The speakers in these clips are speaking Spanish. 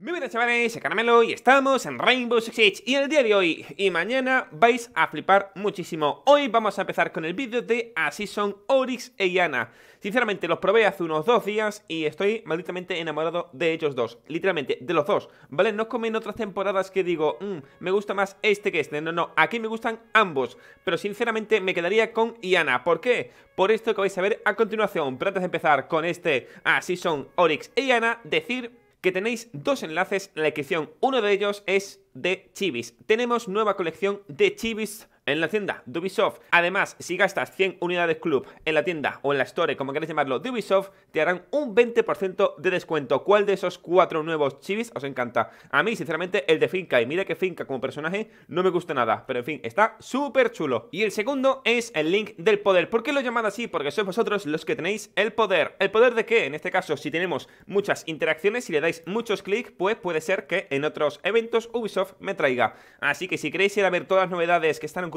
Muy buenas chavales, soy Caramelo y estamos en Rainbow Six Siege y el día de hoy y mañana vais a flipar muchísimo. Hoy vamos a empezar con el vídeo de A Season Oryx e Iana. Sinceramente los probé hace unos dos días y estoy malditamente enamorado de ellos dos, literalmente de los dos, ¿vale? No comen en otras temporadas que digo, mm, me gusta más este que este, no, no, aquí me gustan ambos, pero sinceramente me quedaría con Iana. ¿Por qué? Por esto que vais a ver a continuación, pero antes de empezar con este A Season Oryx e Iana, decir que tenéis dos enlaces en la descripción. Uno de ellos es de Chibis Tenemos nueva colección de Chibis en la tienda de Ubisoft. Además, si gastas 100 unidades club en la tienda o en la store, como queréis llamarlo, de Ubisoft, te harán un 20% de descuento. ¿Cuál de esos cuatro nuevos chivis os encanta? A mí, sinceramente, el de Finca. Y mira que Finca como personaje no me gusta nada. Pero en fin, está súper chulo. Y el segundo es el link del poder. ¿Por qué lo llamado así? Porque sois vosotros los que tenéis el poder. ¿El poder de qué? En este caso, si tenemos muchas interacciones, y le dais muchos clics, pues puede ser que en otros eventos Ubisoft me traiga. Así que si queréis ir a ver todas las novedades que están en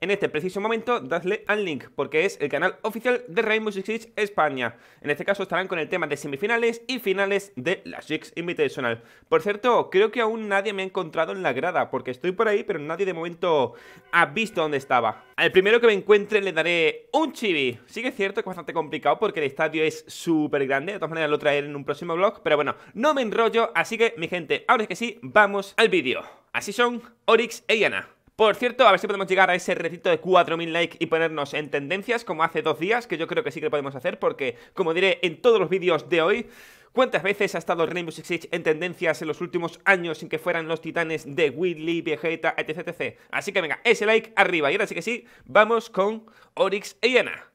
en este preciso momento, dadle al link, porque es el canal oficial de Rainbow Six Siege España. En este caso estarán con el tema de semifinales y finales de la Six Invitational. Por cierto, creo que aún nadie me ha encontrado en la grada, porque estoy por ahí, pero nadie de momento ha visto dónde estaba. Al primero que me encuentre le daré un chibi. Sí que es cierto que es bastante complicado porque el estadio es súper grande, de todas maneras lo traeré en un próximo vlog, pero bueno, no me enrollo, así que mi gente, ahora es que sí, vamos al vídeo. Así son Orix e Yana. Por cierto, a ver si podemos llegar a ese recito de 4.000 likes y ponernos en tendencias como hace dos días, que yo creo que sí que lo podemos hacer porque, como diré en todos los vídeos de hoy, ¿Cuántas veces ha estado Rainbow Six Siege en tendencias en los últimos años sin que fueran los titanes de Whitley, Vegeta, etc, etc? Así que venga, ese like arriba. Y ahora sí que sí, vamos con Orix e Iena.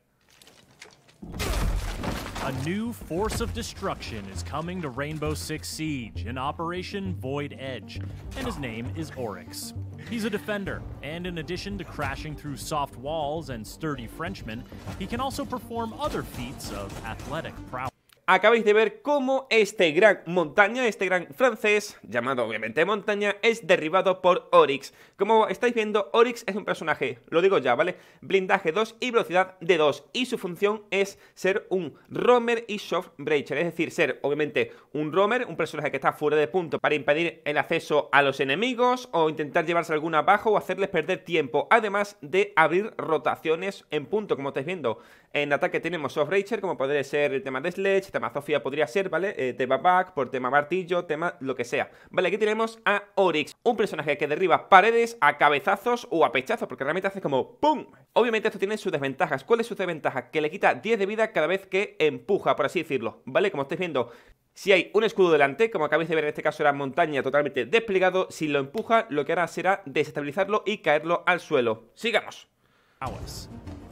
A new force of destruction is coming to Rainbow Six Siege in Operation Void Edge, and his name is Oryx. He's a defender, and in addition to crashing through soft walls and sturdy Frenchmen, he can also perform other feats of athletic prowess. acabáis de ver cómo este gran montaña, este gran francés, llamado obviamente montaña, es derribado por Oryx. Como estáis viendo, Oryx es un personaje, lo digo ya, ¿vale? Blindaje 2 y velocidad de 2, y su función es ser un roamer y soft breacher, es decir, ser obviamente un roamer, un personaje que está fuera de punto para impedir el acceso a los enemigos o intentar llevarse alguna abajo o hacerles perder tiempo, además de abrir rotaciones en punto, como estáis viendo. En ataque tenemos soft breacher, como podría ser el tema de sledge, tema Zofia podría ser, ¿vale? Eh, tema Back, por tema Martillo, tema lo que sea. Vale, aquí tenemos a Oryx, un personaje que derriba paredes a cabezazos o a pechazos, porque realmente hace como ¡pum! Obviamente esto tiene sus desventajas. ¿Cuál es su desventaja? Que le quita 10 de vida cada vez que empuja, por así decirlo, ¿vale? Como estáis viendo, si hay un escudo delante, como acabáis de ver en este caso era montaña totalmente desplegado, si lo empuja, lo que hará será desestabilizarlo y caerlo al suelo. ¡Sigamos!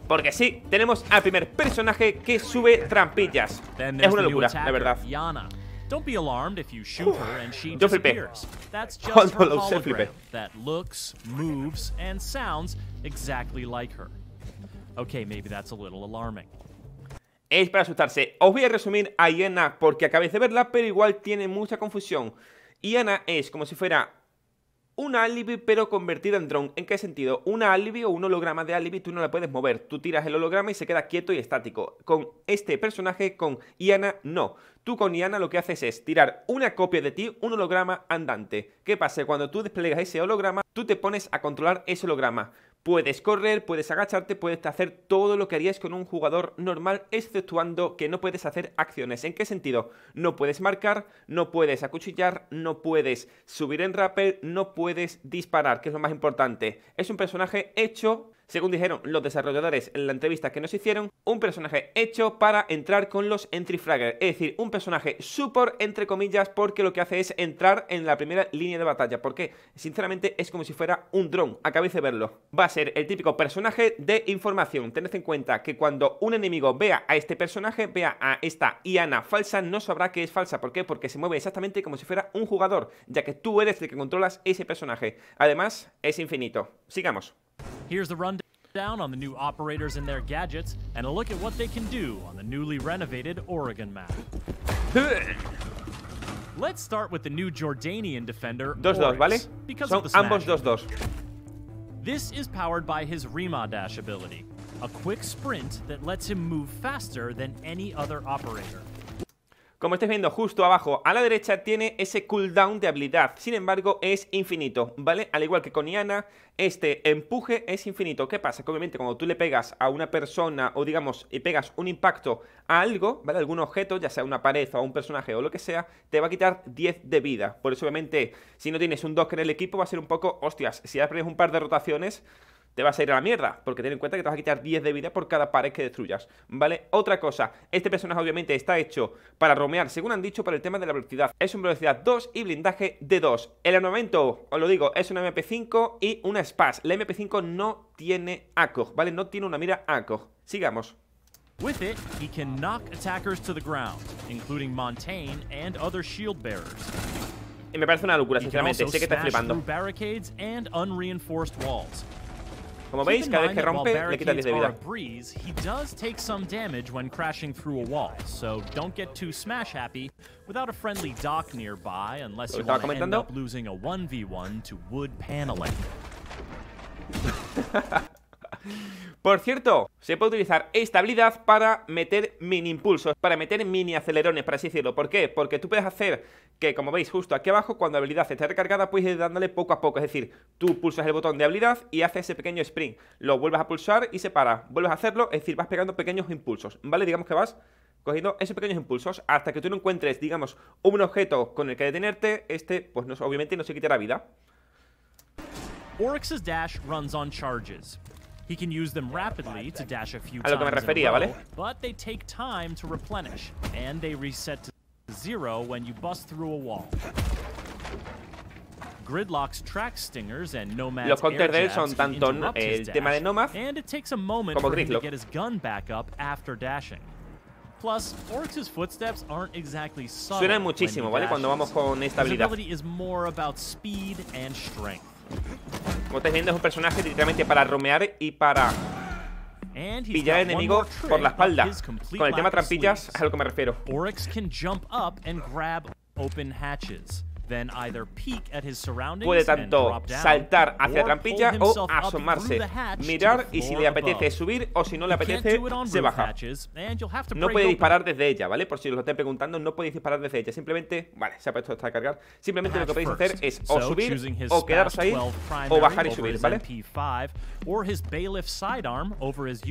Porque sí, tenemos al primer personaje que sube trampillas Es una locura, la verdad Don't be alarmed if you shoot Es para asustarse. Os voy a resumir a Iana porque acabéis de verla, pero igual tiene mucha confusión. Iana es como si fuera un alibi pero convertida en drone. ¿En qué sentido? Una alibi o un holograma de alibi tú no la puedes mover. Tú tiras el holograma y se queda quieto y estático. Con este personaje, con Iana, no. Tú con Iana lo que haces es tirar una copia de ti, un holograma andante. ¿Qué pasa? Cuando tú desplegas ese holograma, tú te pones a controlar ese holograma. Puedes correr, puedes agacharte, puedes hacer todo lo que harías con un jugador normal, exceptuando que no puedes hacer acciones. ¿En qué sentido? No puedes marcar, no puedes acuchillar, no puedes subir en rappel, no puedes disparar, que es lo más importante. Es un personaje hecho según dijeron los desarrolladores en la entrevista que nos hicieron, un personaje hecho para entrar con los entry fragger, es decir, un personaje super entre comillas porque lo que hace es entrar en la primera línea de batalla, porque sinceramente es como si fuera un dron, acabéis de verlo. Va a ser el típico personaje de información, tened en cuenta que cuando un enemigo vea a este personaje, vea a esta Iana falsa, no sabrá que es falsa, ¿por qué? Porque se mueve exactamente como si fuera un jugador, ya que tú eres el que controlas ese personaje. Además, es infinito. Sigamos. down on the new operators and their gadgets, and a look at what they can do on the newly renovated Oregon map. Let's start with the new Jordanian defender, ¿vale? Because Son of the ambos This is powered by his Rima Dash ability, a quick sprint that lets him move faster than any other operator. Como estáis viendo justo abajo a la derecha tiene ese cooldown de habilidad, sin embargo es infinito, ¿vale? Al igual que con Iana, este empuje es infinito. ¿Qué pasa? Que obviamente cuando tú le pegas a una persona o digamos y pegas un impacto a algo, ¿vale? Algún objeto, ya sea una pared o un personaje o lo que sea, te va a quitar 10 de vida. Por eso obviamente si no tienes un dock en el equipo va a ser un poco, hostias, si ya un par de rotaciones te vas a ir a la mierda, porque ten en cuenta que te vas a quitar 10 de vida por cada pared que destruyas, ¿vale? Otra cosa, este personaje obviamente está hecho para romear, según han dicho, para el tema de la velocidad. Es un velocidad 2 y blindaje de 2. El armamento, os lo digo, es una MP5 y una SPAS. La MP5 no tiene ACOG, ¿vale? No tiene una mira ACOG. Sigamos. With including Me parece una locura, sinceramente. Sé que está flipando. Como veis, cada vez que rompe, le quita 10 de vida. Breeze, he does take some damage when crashing through a wall, so don't get too smash happy without a friendly dock nearby unless you want to end up losing a 1v1 to wood paneling. Por cierto, se puede utilizar esta habilidad para meter mini impulsos, para meter mini acelerones, para así decirlo. ¿Por qué? Porque tú puedes hacer que, como veis justo aquí abajo, cuando la habilidad está recargada, puedes ir dándole poco a poco. Es decir, tú pulsas el botón de habilidad y haces ese pequeño sprint. Lo vuelves a pulsar y se para. Vuelves a hacerlo, es decir, vas pegando pequeños impulsos, ¿vale? Digamos que vas cogiendo esos pequeños impulsos hasta que tú no encuentres, digamos, un objeto con el que detenerte, este, pues obviamente no se quitará vida. Oryx's dash runs on charges. He can use them rapidly to dash a few a row, ¿vale? But they take time to replenish, and they reset to zero when you bust through a wall. Gridlock's track stingers and Nomad's Los counters de él son tanto el tema de Nomad him to Get his gun back up after dashing. Plus, Oryx's footsteps aren't exactly muchísimo, ¿vale? Cuando vamos con esta habilidad. Como estáis viendo, es un personaje directamente para romear y para pillar enemigos enemigo por la espalda. Con el tema trampillas es a lo que me refiero. Oryx can jump up and grab open hatches. Puede tanto saltar hacia trampilla o asomarse, mirar y si le apetece subir o si no le apetece se baja. No puede disparar desde ella, ¿vale? Por si os lo estén preguntando, no podéis disparar desde ella. Simplemente, vale, se ha puesto hasta cargar. Simplemente lo que podéis hacer es o subir o quedarse ahí o bajar y subir, ¿vale?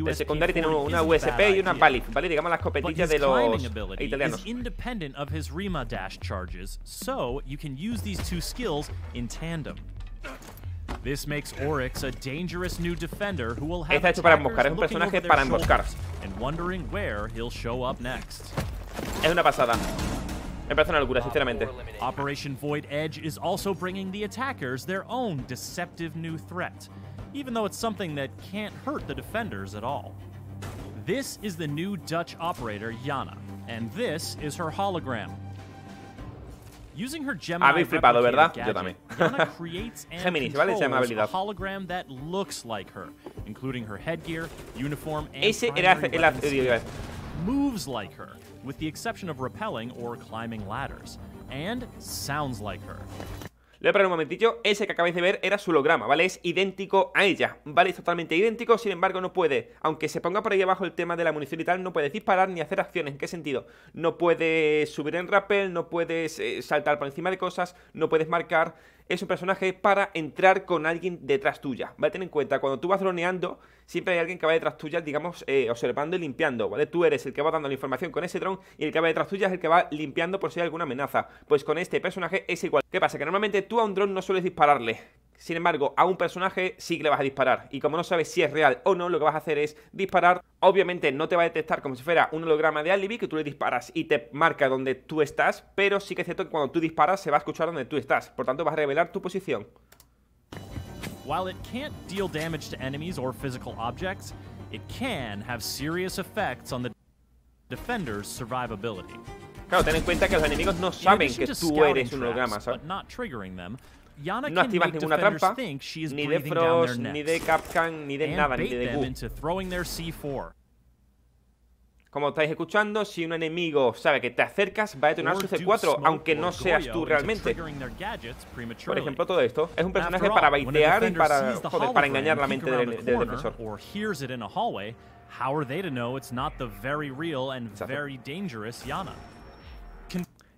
El secundario tiene una USP y una ¿vale? Digamos las copetillas de los italianos. can use these two skills in tandem. This makes Oryx a dangerous new defender who will have hecho para emboscar, es un personaje para emboscar. And wondering where he'll show up next. Es una pasada. Me parece una locura, sinceramente. Operation Void Edge is also bringing the attackers their own deceptive new threat, even though it's something that can't hurt the defenders at all. This is the new Dutch operator, Yana, and this is her hologram, Using her Gemini, Habéis ah, flipado, ¿verdad? Gadget, Yo también. creates and Gemini, vale a hologram that looks like her, including her headgear, uniform, and Ese era moves like her, with the exception of repelling or climbing ladders, and sounds like her. Le voy a parar un momentillo, ese que acabáis de ver era su holograma, ¿vale? Es idéntico a ella, ¿vale? Es totalmente idéntico, sin embargo no puede, aunque se ponga por ahí abajo el tema de la munición y tal, no puedes disparar ni hacer acciones, ¿en qué sentido? No puedes subir en rappel, no puedes eh, saltar por encima de cosas, no puedes marcar, es un personaje para entrar con alguien detrás tuya. ¿Vale? Ten en cuenta, cuando tú vas droneando, siempre hay alguien que va detrás tuya, digamos, eh, observando y limpiando, ¿vale? Tú eres el que va dando la información con ese dron y el que va detrás tuya es el que va limpiando por si hay alguna amenaza. Pues con este personaje es igual. ¿Qué pasa? Que normalmente tú a un dron no sueles dispararle. Sin embargo, a un personaje sí que le vas a disparar. Y como no sabes si es real o no, lo que vas a hacer es disparar. Obviamente no te va a detectar como si fuera un holograma de Alibi, que tú le disparas y te marca donde tú estás. Pero sí que es cierto que cuando tú disparas se va a escuchar donde tú estás. Por tanto, vas a revelar tu posición. While it can't deal damage to enemies or physical objects, it can have serious effects on the defender's survivability. Claro, ten en cuenta que los enemigos no saben que tú eres un holograma, no activas ninguna trampa, ni de Frost, ni de Capcan, ni de nada, ni de Deku. Como estáis escuchando, si un enemigo sabe que te acercas, va a detonar su C4, aunque no seas tú realmente. Por ejemplo, todo esto es un personaje para baitear y para, para engañar la mente del, del defensor.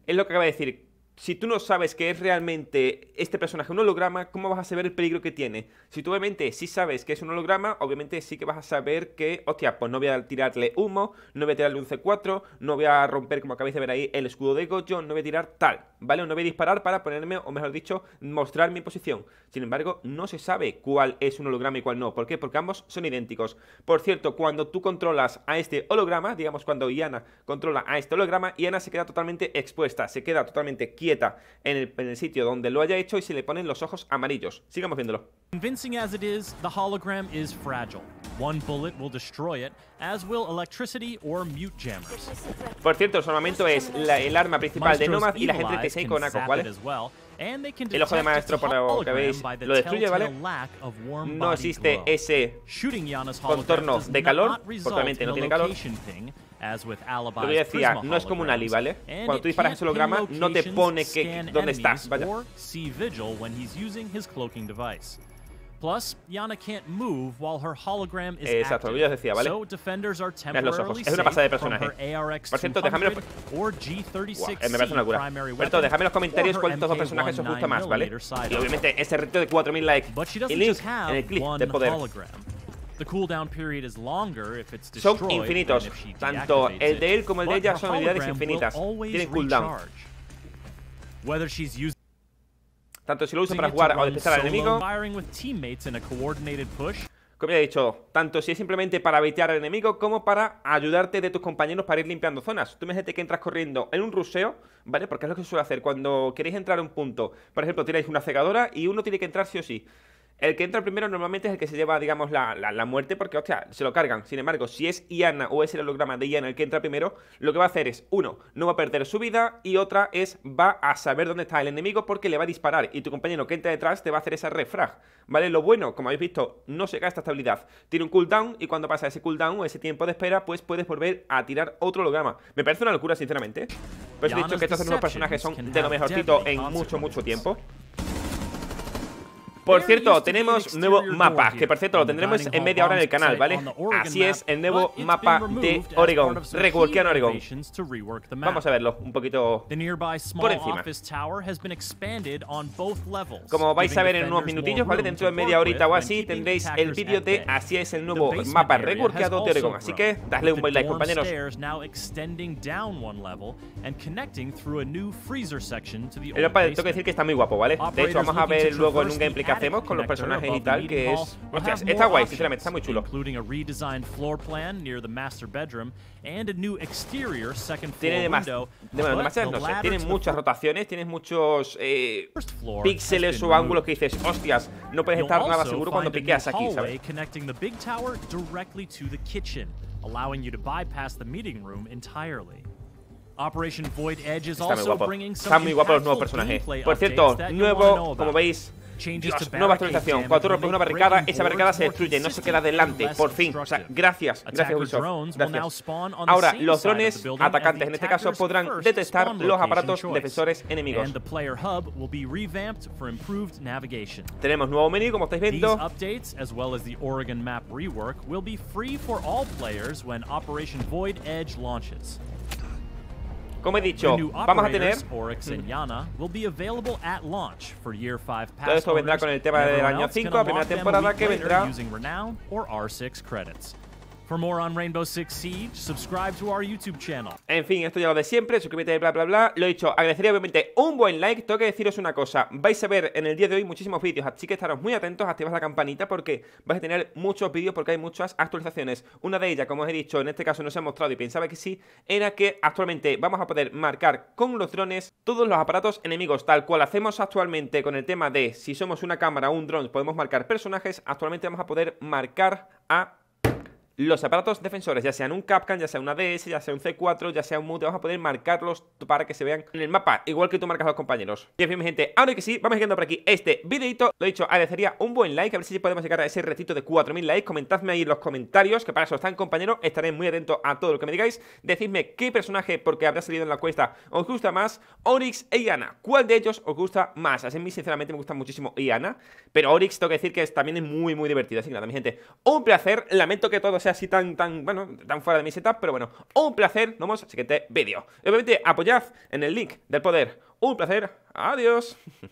Es lo que acaba de decir si tú no sabes que es realmente este personaje un holograma, ¿cómo vas a saber el peligro que tiene? Si tú obviamente sí sabes que es un holograma, obviamente sí que vas a saber que, hostia, pues no voy a tirarle humo, no voy a tirarle un C4, no voy a romper, como acabáis de ver ahí, el escudo de Gojo, no voy a tirar tal, ¿vale? No voy a disparar para ponerme, o mejor dicho, mostrar mi posición. Sin embargo, no se sabe cuál es un holograma y cuál no. ¿Por qué? Porque ambos son idénticos. Por cierto, cuando tú controlas a este holograma, digamos cuando Iana controla a este holograma, Iana se queda totalmente expuesta, se queda totalmente quieta quieta en el, en el sitio donde lo haya hecho y se le ponen los ojos amarillos. Sigamos viéndolo. Convincing as it is, the hologram is fragile. One bullet will destroy it, as will electricity or mute jammers. Por cierto, su armamento es la, el arma principal de Nomad y la gente 36 con ACO, ¿vale? El ojo de maestro, por lo que veis, lo destruye, ¿vale? No existe ese contorno de calor, porque obviamente no tiene calor. Lo que decía, no es como un ali, ¿vale? Cuando tú disparas ese holograma, no te pone que, dónde estás, vaya. Plus, Yana can't move while her hologram is Exacto, lo que yo decía, ¿vale? So defenders are los ojos. Es una pasada de personaje. Por cierto, déjame los... Wow, eh, me parece una cura Por cierto, déjame en los comentarios cuál dos personajes os gusta más, ¿vale? Y obviamente ese reto de 4000 likes. Y Link en el clip de poder. Son infinitos. Tanto el de él como el de ella son habilidades infinitas. Tienen cooldown. Whether tanto si lo usa para jugar o despistar al enemigo. Como ya he dicho, tanto si es simplemente para baitear al enemigo como para ayudarte de tus compañeros para ir limpiando zonas. Tú imagínate que entras corriendo en un ruseo, ¿vale? Porque es lo que se suele hacer. Cuando queréis entrar a un punto, por ejemplo, tiráis una cegadora y uno tiene que entrar sí o sí. El que entra primero normalmente es el que se lleva, digamos, la, la, muerte, porque, hostia, se lo cargan. Sin embargo, si es Iana o es el holograma de Iana el que entra primero, lo que va a hacer es, uno, no va a perder su vida, y otra es, va a saber dónde está el enemigo porque le va a disparar, y tu compañero que entra detrás te va a hacer esa refrag. ¿Vale? Lo bueno, como habéis visto, no se cae esta estabilidad Tiene un cooldown, y cuando pasa ese cooldown o ese tiempo de espera, pues puedes volver a tirar otro holograma. Me parece una locura, sinceramente. Pues he dicho que estos unos personajes son de lo mejorcito en mucho, mucho tiempo. Por cierto, tenemos nuevo mapa, que por cierto lo tendremos en media hora en el canal, ¿vale? Así es, el nuevo mapa de Oregon, en Oregon. Vamos a verlo un poquito por encima. Como vais a ver en unos minutillos, ¿vale? Dentro de media horita o así tendréis el vídeo de Así es el nuevo mapa reworkeado de Oregon. Así que dadle un buen like, compañeros. El mapa tengo que decir que está muy guapo, ¿vale? De hecho, vamos a ver luego en un gameplay hacemos con los personajes y tal, que es... Hostias, está guay, sinceramente, está muy chulo. Tiene tiene muchas rotaciones, tienes muchos eh, píxeles o ángulos que dices, hostias, no puedes estar nada seguro cuando piqueas aquí, ¿sabes? Está muy guapo. Están muy guapos los nuevos personajes. Por cierto, nuevo, como veis, nueva actualización. Cuando tú rompes una barricada, esa barricada se destruye, no se queda adelante Por fin. O sea, gracias. Gracias, Ubisoft. Gracias. Ahora, los drones atacantes, en este caso, podrán detectar los aparatos defensores enemigos. Tenemos nuevo menú, como estáis viendo. Oregon map rework will be free players Void Edge como he dicho, vamos a tener... Todo esto vendrá con el tema del año 5, la primera temporada que vendrá... Rainbow Six Siege, YouTube channel. En fin, esto ya lo de siempre, suscríbete, bla, bla, bla. Lo he dicho, agradecería obviamente un buen like. Tengo que deciros una cosa, vais a ver en el día de hoy muchísimos vídeos, así que estaros muy atentos, activad la campanita porque vais a tener muchos vídeos porque hay muchas actualizaciones. Una de ellas, como os he dicho, en este caso no se ha mostrado y pensaba que sí, era que actualmente vamos a poder marcar con los drones todos los aparatos enemigos, tal cual hacemos actualmente con el tema de si somos una cámara o un drone podemos marcar personajes, actualmente vamos a poder marcar a los aparatos defensores, ya sean un Capcan, ya sea una DS, ya sea un C4, ya sea un MUTE, vamos a poder marcarlos para que se vean en el mapa, igual que tú marcas a los compañeros. Y en mi gente, ahora que sí, vamos llegando por aquí este videito. Lo he dicho, agradecería un buen like, a ver si podemos llegar a ese retito de 4.000 likes. Comentadme ahí en los comentarios, que para eso están, compañeros. Estaré muy atento a todo lo que me digáis. Decidme qué personaje, porque habrá salido en la cuesta, os gusta más, Orix e Iana. ¿Cuál de ellos os gusta más? Así a mí, sinceramente, me gusta muchísimo Iana, pero Orix tengo que decir que también es muy, muy divertido. Así que nada, mi gente, un placer. Lamento que todos así tan, tan, bueno, tan fuera de mi setup, pero bueno, un placer, nos vemos en el siguiente vídeo. obviamente apoyad en el link del poder. Un placer, adiós.